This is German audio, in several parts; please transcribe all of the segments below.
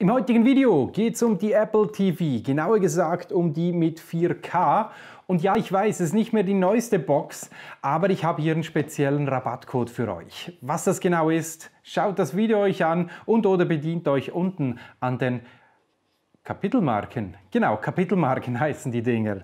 Im heutigen Video geht es um die Apple TV, genauer gesagt um die mit 4K. Und ja, ich weiß, es ist nicht mehr die neueste Box, aber ich habe hier einen speziellen Rabattcode für euch. Was das genau ist, schaut das Video euch an und oder bedient euch unten an den Kapitelmarken. Genau, Kapitelmarken heißen die Dinger.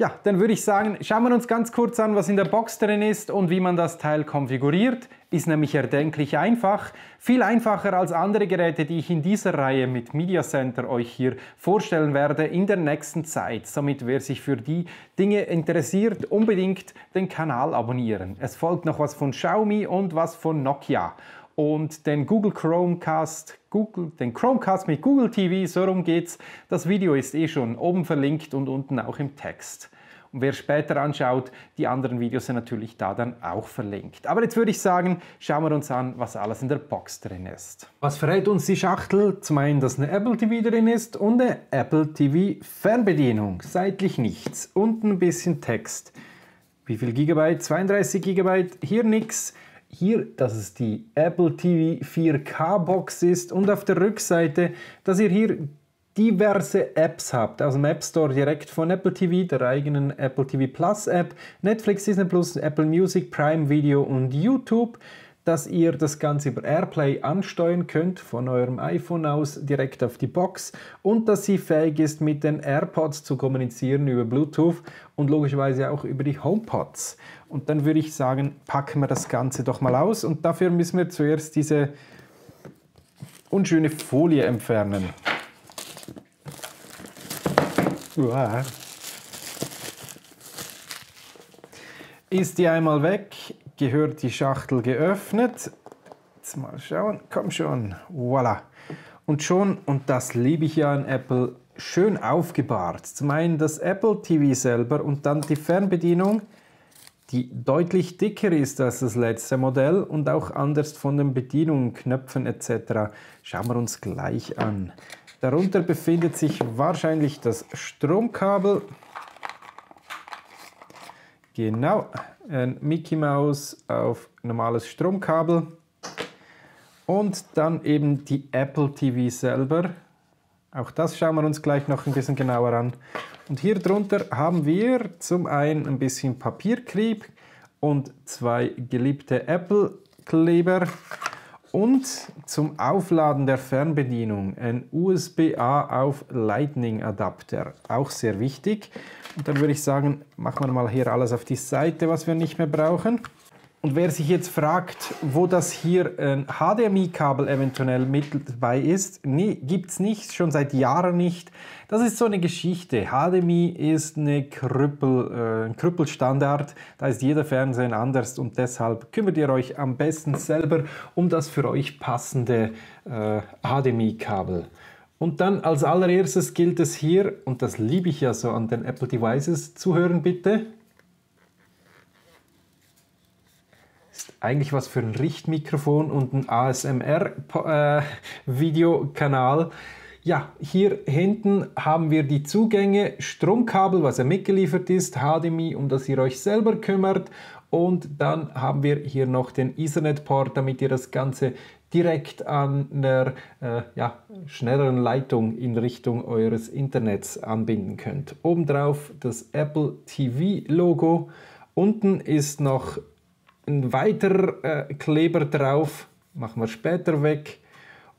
Ja, dann würde ich sagen, schauen wir uns ganz kurz an, was in der Box drin ist und wie man das Teil konfiguriert. Ist nämlich erdenklich einfach. Viel einfacher als andere Geräte, die ich in dieser Reihe mit Media Center euch hier vorstellen werde in der nächsten Zeit. Somit, wer sich für die Dinge interessiert, unbedingt den Kanal abonnieren. Es folgt noch was von Xiaomi und was von Nokia und den Google Chromecast, Google, den Chromecast mit Google TV, so rum geht's. Das Video ist eh schon oben verlinkt und unten auch im Text. Und wer später anschaut, die anderen Videos sind natürlich da dann auch verlinkt. Aber jetzt würde ich sagen, schauen wir uns an, was alles in der Box drin ist. Was verrät uns die Schachtel? Zum einen, dass eine Apple TV drin ist und eine Apple TV Fernbedienung. Seitlich nichts. Unten ein bisschen Text. Wie viel Gigabyte? 32 Gigabyte. Hier nichts hier, dass es die Apple TV 4K Box ist und auf der Rückseite, dass ihr hier diverse Apps habt, aus also dem App Store direkt von Apple TV, der eigenen Apple TV Plus App, Netflix, Disney Plus, Apple Music, Prime Video und YouTube dass ihr das Ganze über AirPlay ansteuern könnt, von eurem iPhone aus direkt auf die Box und dass sie fähig ist, mit den AirPods zu kommunizieren über Bluetooth und logischerweise auch über die HomePods. Und dann würde ich sagen, packen wir das Ganze doch mal aus und dafür müssen wir zuerst diese unschöne Folie entfernen. Uah. Ist die einmal weg, gehört die Schachtel geöffnet. Jetzt mal schauen, komm schon, voilà. Und schon, und das liebe ich ja an Apple, schön aufgebahrt. Zum einen das Apple TV selber und dann die Fernbedienung, die deutlich dicker ist als das letzte Modell und auch anders von den Bedienungen, Knöpfen etc. Schauen wir uns gleich an. Darunter befindet sich wahrscheinlich das Stromkabel. Genau, ein Mickey Mouse auf normales Stromkabel. Und dann eben die Apple TV selber. Auch das schauen wir uns gleich noch ein bisschen genauer an. Und hier drunter haben wir zum einen ein bisschen Papierkrieg und zwei geliebte Apple-Kleber und zum Aufladen der Fernbedienung ein USB-A auf Lightning-Adapter. Auch sehr wichtig. Und dann würde ich sagen, machen wir mal hier alles auf die Seite, was wir nicht mehr brauchen. Und wer sich jetzt fragt, wo das hier ein HDMI-Kabel eventuell mit dabei ist, nee, gibt es nicht, schon seit Jahren nicht. Das ist so eine Geschichte. HDMI ist eine Krüppel, äh, ein Krüppelstandard, da ist jeder Fernseher anders und deshalb kümmert ihr euch am besten selber um das für euch passende äh, HDMI-Kabel. Und dann als allererstes gilt es hier, und das liebe ich ja so an den Apple Devices, zuhören bitte. Ist eigentlich was für ein Richtmikrofon und ein ASMR-Videokanal. Äh, ja, hier hinten haben wir die Zugänge, Stromkabel, was er mitgeliefert ist, HDMI, um das ihr euch selber kümmert und dann haben wir hier noch den Ethernet-Port, damit ihr das Ganze direkt an einer äh, ja, schnelleren Leitung in Richtung eures Internets anbinden könnt. Obendrauf das Apple TV-Logo. Unten ist noch ein weiterer äh, Kleber drauf, machen wir später weg.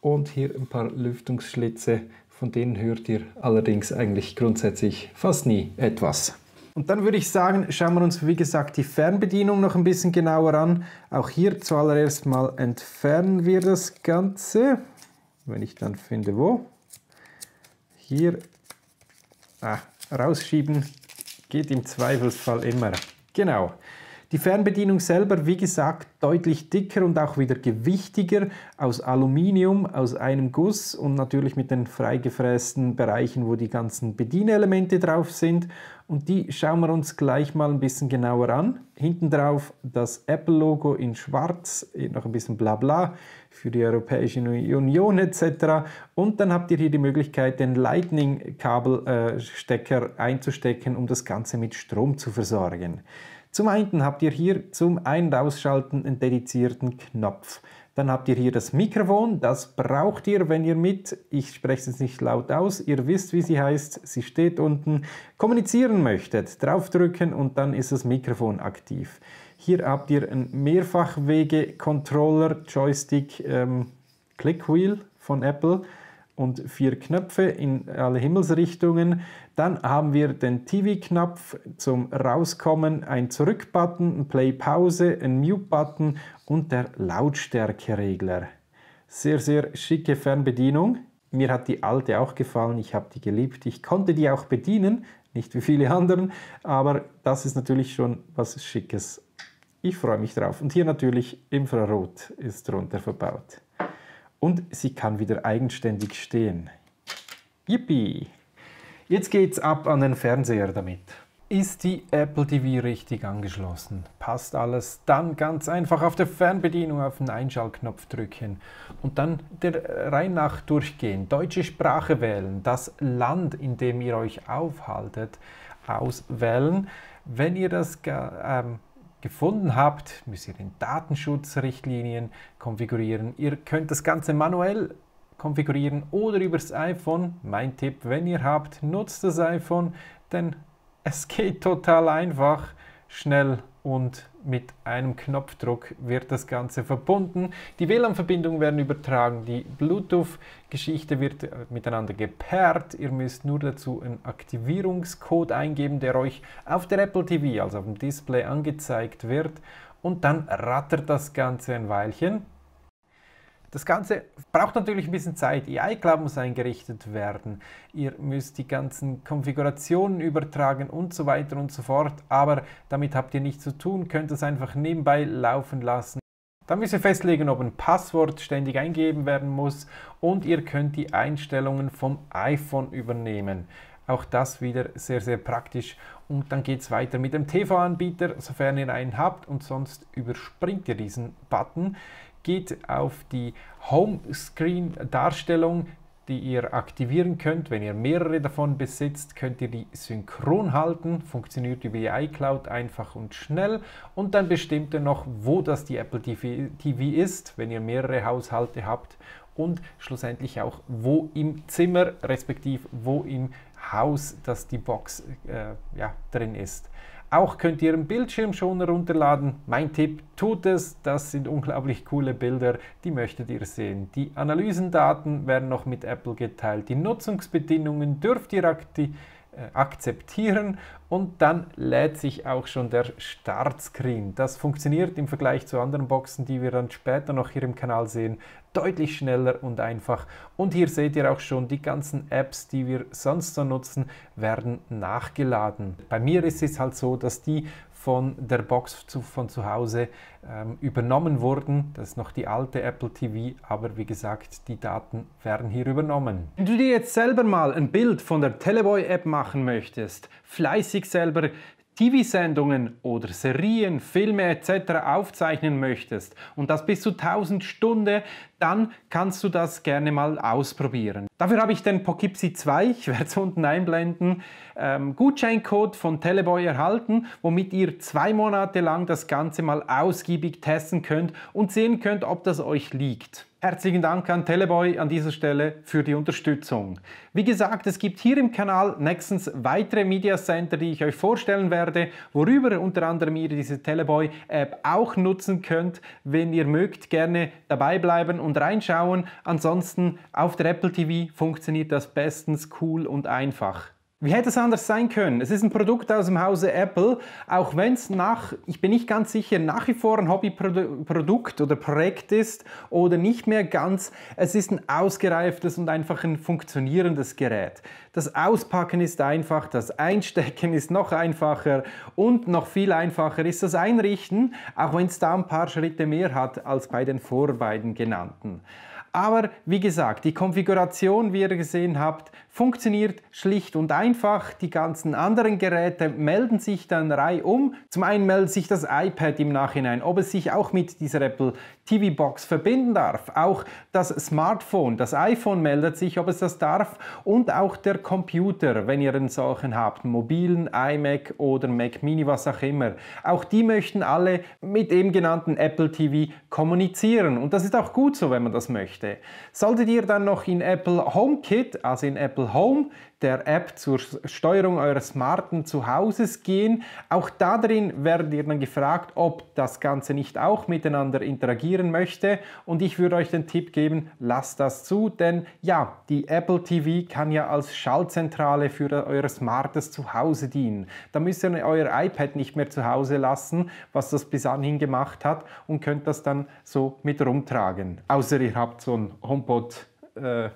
Und hier ein paar Lüftungsschlitze, von denen hört ihr allerdings eigentlich grundsätzlich fast nie etwas. Und dann würde ich sagen, schauen wir uns wie gesagt die Fernbedienung noch ein bisschen genauer an. Auch hier zuallererst mal entfernen wir das Ganze, wenn ich dann finde wo. Hier ah, rausschieben geht im Zweifelsfall immer. Genau. Die Fernbedienung selber, wie gesagt, deutlich dicker und auch wieder gewichtiger aus Aluminium, aus einem Guss und natürlich mit den freigefrästen Bereichen, wo die ganzen Bedienelemente drauf sind. Und die schauen wir uns gleich mal ein bisschen genauer an. Hinten drauf das Apple-Logo in schwarz, eh, noch ein bisschen Blabla für die Europäische Union etc. Und dann habt ihr hier die Möglichkeit, den Lightning-Kabelstecker einzustecken, um das Ganze mit Strom zu versorgen. Zum einen habt ihr hier zum Ein- und Ausschalten einen dedizierten Knopf. Dann habt ihr hier das Mikrofon, das braucht ihr, wenn ihr mit, ich spreche es jetzt nicht laut aus, ihr wisst, wie sie heißt, sie steht unten, kommunizieren möchtet. Draufdrücken und dann ist das Mikrofon aktiv. Hier habt ihr einen Mehrfachwege-Controller, Joystick, ähm, Clickwheel von Apple und vier Knöpfe in alle Himmelsrichtungen. Dann haben wir den TV-Knopf zum Rauskommen, ein Zurück-Button, ein Play-Pause, ein Mute-Button und der Lautstärkeregler. Sehr, sehr schicke Fernbedienung. Mir hat die alte auch gefallen, ich habe die geliebt. Ich konnte die auch bedienen, nicht wie viele anderen, aber das ist natürlich schon was Schickes. Ich freue mich drauf. Und hier natürlich Infrarot ist drunter verbaut und sie kann wieder eigenständig stehen. Yippie! Jetzt geht's ab an den Fernseher damit. Ist die Apple TV richtig angeschlossen? Passt alles? Dann ganz einfach auf der Fernbedienung auf den Einschaltknopf drücken und dann der Reihe nach durchgehen. Deutsche Sprache wählen, das Land, in dem ihr euch aufhaltet, auswählen. Wenn ihr das ähm, gefunden habt, müsst ihr den Datenschutzrichtlinien konfigurieren. Ihr könnt das Ganze manuell konfigurieren oder übers iPhone. Mein Tipp, wenn ihr habt, nutzt das iPhone, denn es geht total einfach, schnell und mit einem Knopfdruck wird das Ganze verbunden. Die WLAN-Verbindungen werden übertragen, die Bluetooth-Geschichte wird äh, miteinander gepaart. Ihr müsst nur dazu einen Aktivierungscode eingeben, der euch auf der Apple TV, also auf dem Display, angezeigt wird. Und dann rattert das Ganze ein Weilchen das Ganze braucht natürlich ein bisschen Zeit. Ihr e iCloud muss eingerichtet werden. Ihr müsst die ganzen Konfigurationen übertragen und so weiter und so fort. Aber damit habt ihr nichts zu tun, könnt es einfach nebenbei laufen lassen. Dann müsst ihr festlegen, ob ein Passwort ständig eingegeben werden muss und ihr könnt die Einstellungen vom iPhone übernehmen. Auch das wieder sehr, sehr praktisch. Und dann geht es weiter mit dem TV-Anbieter, sofern ihr einen habt und sonst überspringt ihr diesen Button geht auf die Homescreen-Darstellung, die ihr aktivieren könnt. Wenn ihr mehrere davon besitzt, könnt ihr die synchron halten. Funktioniert über die iCloud einfach und schnell. Und dann bestimmt ihr noch, wo das die Apple TV, TV ist, wenn ihr mehrere Haushalte habt. Und schlussendlich auch, wo im Zimmer, respektive wo im Haus, dass die Box äh, ja, drin ist. Auch könnt ihr einen Bildschirm schon herunterladen. Mein Tipp, tut es. Das sind unglaublich coole Bilder, die möchtet ihr sehen. Die Analysendaten werden noch mit Apple geteilt. Die Nutzungsbedingungen dürft ihr aktivieren äh, akzeptieren und dann lädt sich auch schon der Startscreen. Das funktioniert im Vergleich zu anderen Boxen, die wir dann später noch hier im Kanal sehen, deutlich schneller und einfach. Und hier seht ihr auch schon, die ganzen Apps, die wir sonst so nutzen, werden nachgeladen. Bei mir ist es halt so, dass die von der Box zu, von zu Hause ähm, übernommen wurden. Das ist noch die alte Apple TV, aber wie gesagt, die Daten werden hier übernommen. Wenn du dir jetzt selber mal ein Bild von der Teleboy-App machen möchtest, fleißig sich selber TV-Sendungen oder Serien, Filme etc. aufzeichnen möchtest und das bis zu 1000 Stunden, dann kannst du das gerne mal ausprobieren. Dafür habe ich den Poughkeepsie 2, ich werde es unten einblenden, ähm, Gutscheincode von Teleboy erhalten, womit ihr zwei Monate lang das Ganze mal ausgiebig testen könnt und sehen könnt, ob das euch liegt. Herzlichen Dank an Teleboy an dieser Stelle für die Unterstützung. Wie gesagt, es gibt hier im Kanal nächstens weitere Media Center, die ich euch vorstellen werde, worüber unter anderem ihr diese Teleboy App auch nutzen könnt. Wenn ihr mögt, gerne dabei bleiben und und reinschauen. Ansonsten auf der Apple TV funktioniert das bestens cool und einfach. Wie hätte es anders sein können? Es ist ein Produkt aus dem Hause Apple, auch wenn es nach, ich bin nicht ganz sicher, nach wie vor ein Hobbyprodukt oder Projekt ist oder nicht mehr ganz. Es ist ein ausgereiftes und einfach ein funktionierendes Gerät. Das Auspacken ist einfach, das Einstecken ist noch einfacher und noch viel einfacher ist das Einrichten, auch wenn es da ein paar Schritte mehr hat als bei den vor beiden genannten. Aber wie gesagt, die Konfiguration, wie ihr gesehen habt, Funktioniert schlicht und einfach. Die ganzen anderen Geräte melden sich dann reihum. Zum einen meldet sich das iPad im Nachhinein, ob es sich auch mit dieser Apple TV Box verbinden darf. Auch das Smartphone, das iPhone meldet sich, ob es das darf. Und auch der Computer, wenn ihr einen solchen habt, mobilen, iMac oder Mac Mini, was auch immer. Auch die möchten alle mit dem genannten Apple TV kommunizieren. Und das ist auch gut so, wenn man das möchte. Solltet ihr dann noch in Apple HomeKit, also in Apple Apple Home, der App zur Steuerung eures smarten Zuhauses gehen. Auch darin werdet ihr dann gefragt, ob das Ganze nicht auch miteinander interagieren möchte. Und ich würde euch den Tipp geben, lasst das zu, denn ja, die Apple TV kann ja als Schaltzentrale für e-, euer smartes Zuhause dienen. Da müsst ihr euer iPad nicht mehr zu Hause lassen, was das bis anhin gemacht hat, und könnt das dann so mit rumtragen. Außer ihr habt so ein HomePod. Äh,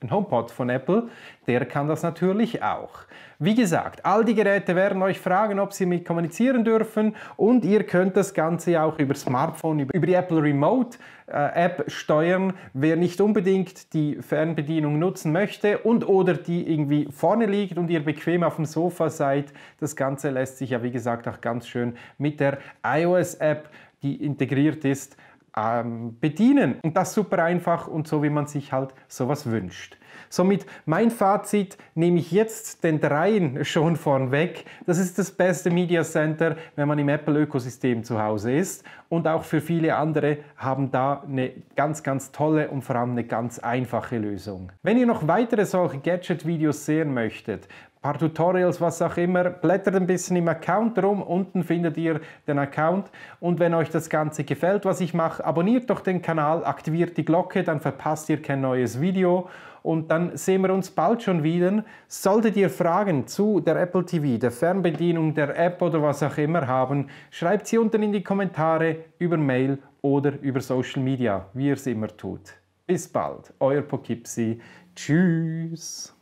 ein HomePod von Apple, der kann das natürlich auch. Wie gesagt, all die Geräte werden euch fragen, ob sie mit kommunizieren dürfen und ihr könnt das Ganze auch über Smartphone, über die Apple Remote äh, App steuern. Wer nicht unbedingt die Fernbedienung nutzen möchte und oder die irgendwie vorne liegt und ihr bequem auf dem Sofa seid, das Ganze lässt sich ja wie gesagt auch ganz schön mit der iOS App, die integriert ist, ähm, bedienen. Und das super einfach und so, wie man sich halt sowas wünscht. Somit mein Fazit nehme ich jetzt den dreien schon vorweg. Das ist das beste Media Center, wenn man im Apple-Ökosystem zu Hause ist. Und auch für viele andere haben da eine ganz, ganz tolle und vor allem eine ganz einfache Lösung. Wenn ihr noch weitere solche Gadget-Videos sehen möchtet, paar Tutorials, was auch immer. Blättert ein bisschen im Account rum. Unten findet ihr den Account. Und wenn euch das Ganze gefällt, was ich mache, abonniert doch den Kanal, aktiviert die Glocke, dann verpasst ihr kein neues Video. Und dann sehen wir uns bald schon wieder. Solltet ihr Fragen zu der Apple TV, der Fernbedienung, der App oder was auch immer haben, schreibt sie unten in die Kommentare über Mail oder über Social Media, wie ihr es immer tut. Bis bald, euer Pokipsi. Tschüss.